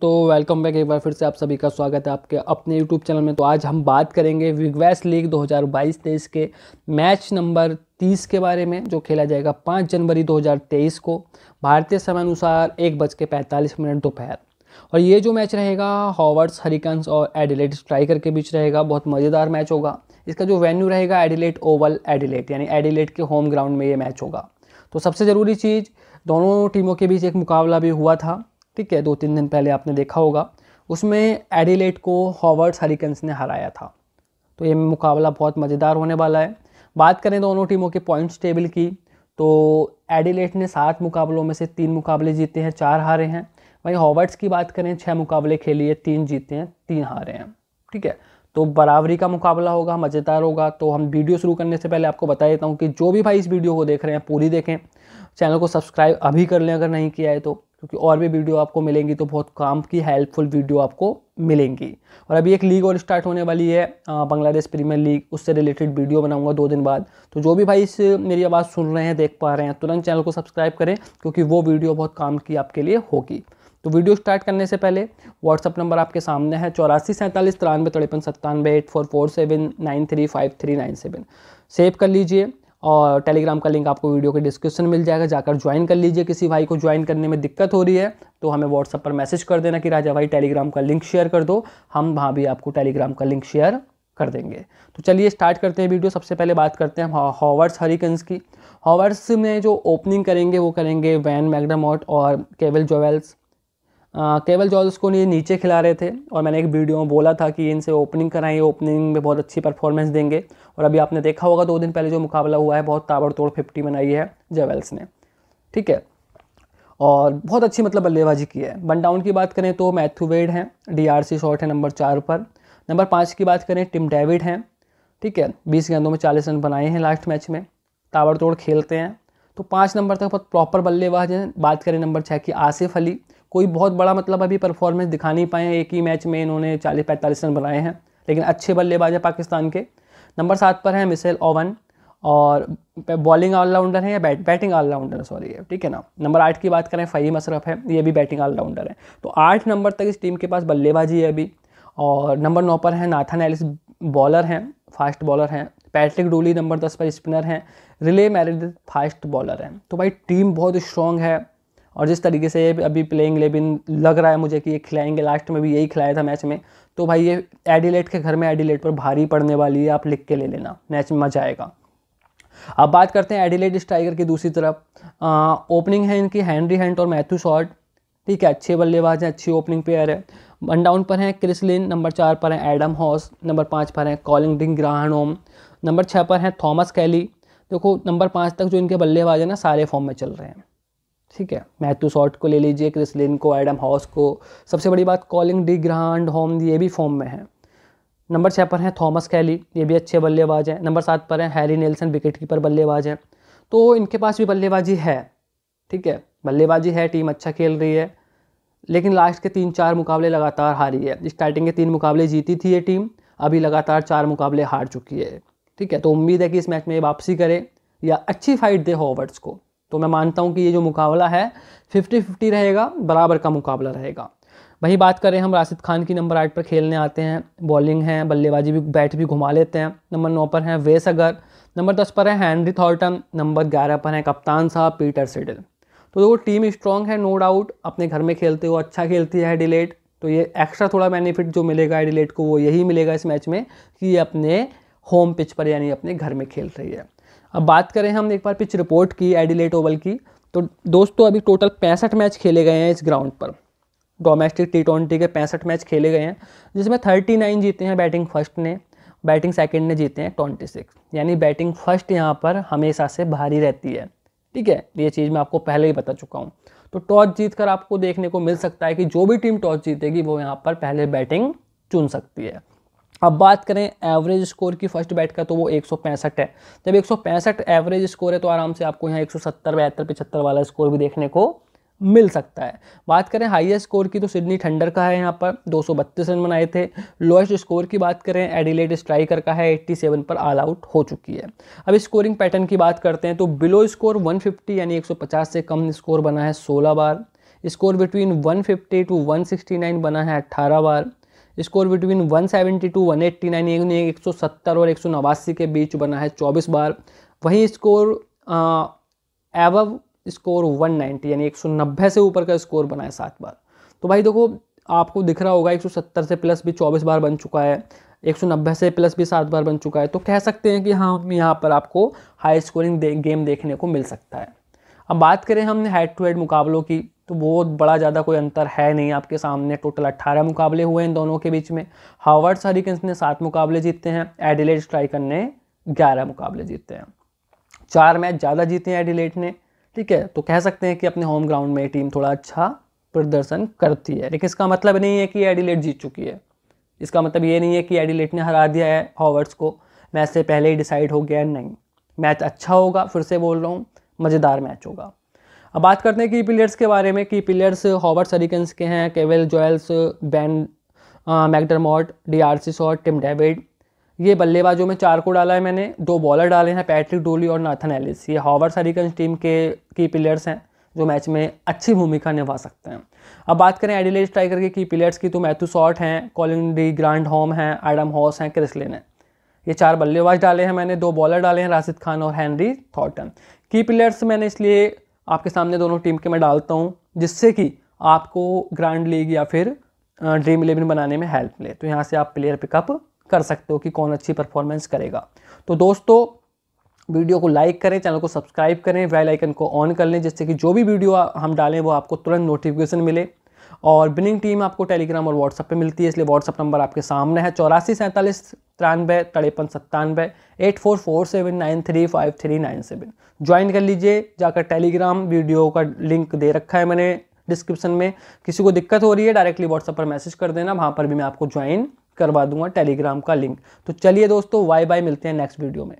तो welcome back एक बार फिर से आप सभी का स्वागत है आपके अपने यूट्यूब चैनल में तो आज हम बात करेंगे विगवैस लीग 2022-23 के मैच नंबर 30 के बारे में जो खेला जाएगा 5 जनवरी 2023 को भारतीय समय अनुसार एक बज के पैंतालीस मिनट दोपहर और ये जो मैच रहेगा हॉवर्ड्स हरिकन्स और एडिलेट स्ट्राइकर के बीच रहेगा बहुत मज़ेदार मैच होगा इसका जो वेन्यू रहेगा एडिलेट ओवल एडिलेट यानी एडिलेट के होम ग्राउंड में ये मैच होगा तो सबसे ज़रूरी चीज़ दोनों टीमों के बीच एक मुकाबला भी हुआ था ठीक है दो तीन दिन पहले आपने देखा होगा उसमें एडिलेट को हॉवर्ड्स हरिकन्स ने हराया था तो ये मुकाबला बहुत मज़ेदार होने वाला है बात करें दोनों टीमों के पॉइंट्स टेबल की तो एडिलेट ने सात मुकाबलों में से तीन मुकाबले जीते हैं चार हारे हैं वहीं हॉवर्ड्स की बात करें छः मुकाबले खेलिए तीन जीते हैं तीन हारे हैं ठीक है तो बराबरी का मुकाबला होगा मज़ेदार होगा तो हम वीडियो शुरू करने से पहले आपको बता देता हूँ कि जो भी भाई इस वीडियो को देख रहे हैं पूरी देखें चैनल को सब्सक्राइब अभी कर लें अगर नहीं किया है तो क्योंकि और भी वीडियो आपको मिलेंगी तो बहुत काम की हेल्पफुल वीडियो आपको मिलेंगी और अभी एक लीग और स्टार्ट होने वाली है बांग्लादेश प्रीमियर लीग उससे रिलेटेड वीडियो बनाऊंगा दो दिन बाद तो जो भी भाई इस मेरी आवाज़ सुन रहे हैं देख पा रहे हैं तुरंत चैनल को सब्सक्राइब करें क्योंकि वो वीडियो बहुत काम की आपके लिए होगी तो वीडियो स्टार्ट करने से पहले व्हाट्सअप नंबर आपके सामने है चौरासी सैंतालीस तिरानवे तिरपन सत्तानवे eight four four seven nine three five three nine seven save कर लीजिए और टेलीग्राम का लिंक आपको वीडियो के डिस्क्रिप्शन मिल जाएगा जाकर ज्वाइन कर लीजिए किसी भाई को ज्वाइन करने में दिक्कत हो रही है तो हमें व्हाट्सअप पर मैसेज कर देना कि राजा भाई टेलीग्राम का लिंक शेयर कर दो हम वहाँ भी आपको टेलीग्राम का लिंक शेयर कर देंगे तो चलिए स्टार्ट करते हैं वीडियो सबसे पहले बात करते हैं हम हरिकन्स की हॉवर्ट्स में जो ओपनिंग करेंगे वो करेंगे वैन मैग्नामॉट और केवल जोवेल्स केवल जॉल्स को ये नीचे खिला रहे थे और मैंने एक वीडियो में बोला था कि इनसे ओपनिंग कराएं ओपनिंग में बहुत अच्छी परफॉर्मेंस देंगे और अभी आपने देखा होगा दो दिन पहले जो मुकाबला हुआ है बहुत ताबड़तोड़ फिफ्टी बनाई है जेवल्स ने ठीक है और बहुत अच्छी मतलब बल्लेबाजी की है बन डाउन की बात करें तो मैथ्यू वेड हैं सी शॉट है नंबर चार पर नंबर पाँच की बात करें टिम डेविड हैं ठीक है बीस गेंदों में चालीस रन बनाए हैं लास्ट मैच में ताबड़तोड़ खेलते हैं तो पाँच नंबर तक बहुत प्रॉपर बल्लेबाज हैं बात करें नंबर छः की आसिफ अली कोई बहुत बड़ा मतलब अभी परफॉर्मेंस दिखा नहीं पाए हैं एक ही मैच में इन्होंने चालीस पैंतालीस रन बनाए हैं लेकिन अच्छे बल्लेबाज हैं पाकिस्तान के नंबर सात पर हैं मिसेल ओवन और बॉलिंग ऑलराउंडर है या बैट बैटिंग ऑलराउंडर है सॉरी ठीक है ना नंबर आठ की बात करें फ़हीम अशरफ है ये भी बैटिंग ऑलराउंडर है तो आठ नंबर तक इस टीम के पास बल्लेबाजी है अभी और नंबर नौ पर है नाथन एलिस बॉलर हैं फास्ट बॉलर हैं पैट्रिक डोली नंबर दस पर स्पिनर हैं रिले मैरिड फास्ट बॉलर है तो भाई टीम बहुत स्ट्रॉन्ग है और जिस तरीके से ये अभी प्लेइंग लेबिन लग रहा है मुझे कि ये खिलाएंगे लास्ट में भी यही खिलाया था मैच में तो भाई ये एडिलेट के घर में एडिलेट पर भारी पड़ने वाली है आप लिख के ले लेना मैच में मजा आएगा अब बात करते हैं एडिलेट स्ट्राइकर की दूसरी तरफ आ, ओपनिंग है इनकी हैंनरी हैंट और मैथ्यू शॉर्ट ठीक है अच्छे बल्लेबाज हैं अच्छी ओपनिंग प्लेयर है वन डाउन पर हैं क्रिसलिन नंबर चार पर हैं एडम हॉस नंबर पाँच पर हैं कॉलिंग डिंग ग्राहनोम नंबर छः पर हैं थॉमस कैली देखो नंबर पाँच तक जो इनके बल्लेबाज हैं ना सारे फॉर्म में चल रहे हैं ठीक है मैथ्यू शॉर्ट को ले लीजिए क्रिसलिन को एडम हाउस को सबसे बड़ी बात कॉलिंग डी ग्रांड होम ये भी फॉर्म में है नंबर छः पर हैं थॉमस कैली ये भी अच्छे बल्लेबाज हैं नंबर सात पर हैं हैरी नेल्सन विकेट कीपर बल्लेबाज हैं तो इनके पास भी बल्लेबाजी है ठीक है बल्लेबाजी है टीम अच्छा खेल रही है लेकिन लास्ट के तीन चार मुकाबले लगातार हारी है स्टार्टिंग के तीन मुकाबले जीती थी ये टीम अभी लगातार चार मुकाबले हार चुकी है ठीक है तो उम्मीद है कि इस मैच में ये वापसी करे या अच्छी फाइट दे हॉवर्ड्स को तो मैं मानता हूँ कि ये जो मुकाबला है फिफ्टी फिफ्टी रहेगा बराबर का मुकाबला रहेगा वही बात करें हम राशिद खान की नंबर आठ पर खेलने आते हैं बॉलिंग है बल्लेबाजी भी बैट भी घुमा लेते हैं नंबर नौ पर हैं वेस अगर नंबर दस पर है हैंनरी थॉर्टन नंबर ग्यारह पर हैं कप्तान साहब पीटर सिडल तो वो टीम स्ट्रांग है नो डाउट अपने घर में खेलते हो अच्छा खेलती है डिलेट तो ये एक्स्ट्रा थोड़ा बेनिफिट जो मिलेगा एडिलेट को वो यही मिलेगा इस मैच में कि ये अपने होम पिच पर यानी अपने घर में खेल रही है अब बात करें हम एक बार पिच रिपोर्ट की एडिलेट ओवल की तो दोस्तों अभी टोटल पैंसठ मैच खेले गए हैं इस ग्राउंड पर डोमेस्टिक टी ट्वेंटी के पैंसठ मैच खेले गए हैं जिसमें थर्टी नाइन जीते हैं बैटिंग फर्स्ट ने बैटिंग सेकंड ने जीते हैं ट्वेंटी सिक्स यानी बैटिंग फर्स्ट यहाँ पर हमेशा से भारी रहती है ठीक है ये चीज़ मैं आपको पहले ही बता चुका हूँ तो टॉस जीत कर आपको देखने को मिल सकता है कि जो भी टीम टॉस जीतेगी वो यहाँ पर पहले बैटिंग चुन सकती है अब बात करें एवरेज स्कोर की फर्स्ट बैट का तो वो एक है जब एक एवरेज स्कोर है तो आराम से आपको यहाँ एक सौ सत्तर वाला स्कोर भी देखने को मिल सकता है बात करें हाईएस्ट स्कोर की तो सिडनी ठंडर का है यहाँ पर 232 रन बनाए थे लोएस्ट स्कोर की बात करें एडिलेड स्ट्राइकर का है 87 पर ऑल आउट हो चुकी है अब स्कोरिंग पैटर्न की बात करते हैं तो बिलो स्कोर 150 यानी 150 से कम स्कोर बना है 16 बार स्कोर बिटवीन 150 टू 169 बना है 18 बार score between seventy to one eighty nine एक सौ सत्तर और एक सौ नवासी के बीच बना है चौबीस बार वहीं स्कोर एवव स्कोर 190 यानी 190 से ऊपर का स्कोर बना है सात बार तो भाई देखो आपको दिख रहा होगा 170 से प्लस भी 24 बार बन चुका है 190 से प्लस भी सात बार बन चुका है तो कह सकते हैं कि हाँ हम यहाँ पर आपको हाई स्कोरिंग दे, गेम देखने को मिल सकता है अब बात करें हमने हेड टू हेड मुकाबलों की तो बहुत बड़ा ज़्यादा कोई अंतर है नहीं आपके सामने टोटल अट्ठारह मुकाबले हुए इन दोनों के बीच में हावर्ड हरिकन्स ने सात मुकाबले जीते हैं एडिलेट स्ट्राइकर ने ग्यारह मुकाबले जीते हैं चार मैच ज़्यादा जीते हैं एडिलेट ने ठीक है तो कह सकते हैं कि अपने होम ग्राउंड में टीम थोड़ा अच्छा प्रदर्शन करती है लेकिन इसका मतलब नहीं है कि एडिलेट जीत चुकी है इसका मतलब ये नहीं है कि एडिलेट ने हरा दिया है हॉवर्ड्स को मैच से पहले ही डिसाइड हो गया नहीं मैच अच्छा होगा फिर से बोल रहा हूँ मज़ेदार मैच होगा अब बात करते हैं की प्लेयर्स के बारे में की प्लेयर्स हॉबर्ट सरिकन्स के हैं केवल Jewell Ben McDermott D R C short Tim David ये बल्लेबाजों में चार को डाला है मैंने दो बॉलर डाले हैं पैट्रिक डोली और नाथन एलिस ये हॉवर सरिकन्स टीम के की प्लेयर्स हैं जो मैच में अच्छी भूमिका निभा सकते हैं अब बात करें एडिलेड स्ट्राइकर के की प्लेयर्स की तो मैथ्यू शॉर्ट हैं कॉलिन डी ग्रांड होम हैं एडम हॉस हैं क्रिसलिन हैं ये चार बल्लेबाज डाले हैं मैंने दो बॉलर डाले हैं राशिद खान और हैंनरी थॉटन की प्लेयर्स मैंने इसलिए आपके सामने दोनों टीम के मैं डालता हूँ जिससे कि आपको ग्रैंड लीग या फिर ड्रीम इलेवन बनाने में हेल्प मिले तो यहाँ से आप प्लेयर पिकअप कर सकते हो कि कौन अच्छी परफॉर्मेंस करेगा तो दोस्तों वीडियो को लाइक करें चैनल को सब्सक्राइब करें वेल आइकन को ऑन कर लें जिससे कि जो भी वीडियो हम डालें वो आपको तुरंत नोटिफिकेशन मिले और बिनिंग टीम आपको टेलीग्राम और व्हाट्सअप पे मिलती है इसलिए व्हाट्सअप नंबर आपके सामने है चौरासी सैंतालीस तिरानवे तड़ेपन सत्तानवे eight four four seven nine three five three nine seven join कर लीजिए जाकर टेलीग्राम वीडियो का लिंक दे रखा है मैंने डिस्क्रिप्शन में किसी को दिक्कत हो रही है डायरेक्टली व्हाट्सअप पर मैसेज कर देना वहाँ पर भी मैं आपको ज्वाइन करवा दूंगा टेलीग्राम का लिंक तो चलिए दोस्तों बाय बाय मिलते हैं नेक्स्ट वीडियो में